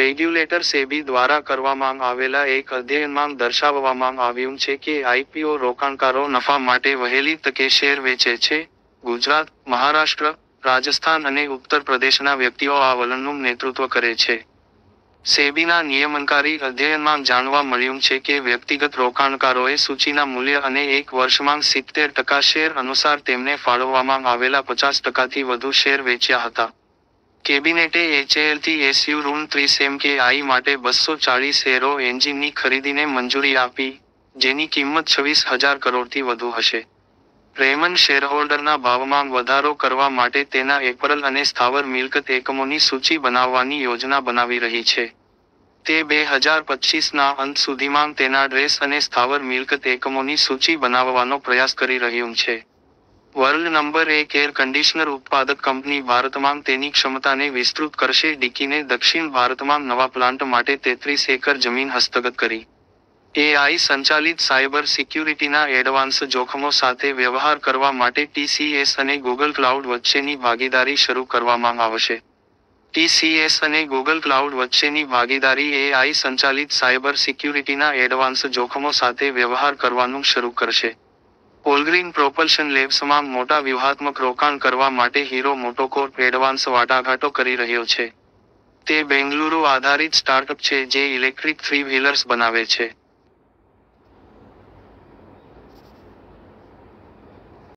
regulator SEBI દ્વારા કરવામાં આવેલા એક અધ્યયનમાં દર્શાવવામાં આવ્યું છે કે આઈપીઓ રોકાણકારો નફા માટે વહેલી તકે શેર વેચે છે ગુજરાત મહારાષ્ટ્ર રાજસ્થાન અને ઉત્તર પ્રદેશના વ્યક્તિઓ આ વલણનું નેતૃત્વ કરે છે સેબીના નિયમનકારી અધ્યયનમાં જાણવા મળ્યું છે કે વ્યક્તિગત રોકાણકારોએ સૂચિના મૂલ્ય અને એક વર્ષમાં સિત્તેર ટકા શેર અનુસાર તેમને ફાળવવામાં આવેલા પચાસ ટકાથી વધુ શેર વેચ્યા હતા કેબિનેટે એચએએલથી એસયુ રૂમ ત્રીસ એમ કે આઈ માટે બસો ચાળીસ એરો એન્જિનની ખરીદીને મંજૂરી આપી જેની કિંમત છવ્વીસ હજાર કરોડથી વધુ હશે રેમન શેરહોલ્ડરના ભાવમાં વધારો કરવા માટે તેના એપરલ અને સ્થાવર મિલકત એકમોની સૂચિ બનાવવાની યોજના બનાવી રહી છે તે બે હજાર પચીસના અંત સુધીમાં તેના ડ્રેસ અને સ્થાવર મિલકત એકમોની સૂચિ બનાવવાનો પ્રયાસ કરી રહ્યું છે વર્લ્ડ નંબર એક એર કન્ડિશનર ઉત્પાદક કંપની ભારતમાં તેની ક્ષમતાને વિસ્તૃત કરશે ડીકીને દક્ષિણ ભારતમાં નવા પ્લાન્ટ માટે તેત્રીસ એકર જમીન હસ્તગત કરી એઆઈ સંચાલિત સાયબર સિક્યુરિટીના એડવાન્સ જોખમો સાથે વ્યવહાર કરવા માટે ટીસીએસ અને ગૂગલ ક્લાઉડ વચ્ચેની ભાગીદારી શરૂ કરવામાં આવશે ટીસીએસ અને ગૂગલ ક્લાઉડ વચ્ચેની ભાગીદારી એઆઈ સંચાલિત સાયબર સિક્યુરિટીના એડવાન્સ જોખમો સાથે વ્યવહાર કરવાનું શરૂ કરશે કોલગ્રીન પ્રોપલ્શન લેબ્સમાં મોટા વ્યૂહાત્મક રોકાણ કરવા માટે હીરો મોટોકોર્પ એડવાન્સ વાટાઘાટો કરી રહ્યો છે તે બેંગલુરુ આધારિત સ્ટાર્ટઅપ છે જે ઇલેક્ટ્રિક થ્રી વ્હીલર્સ બનાવે છે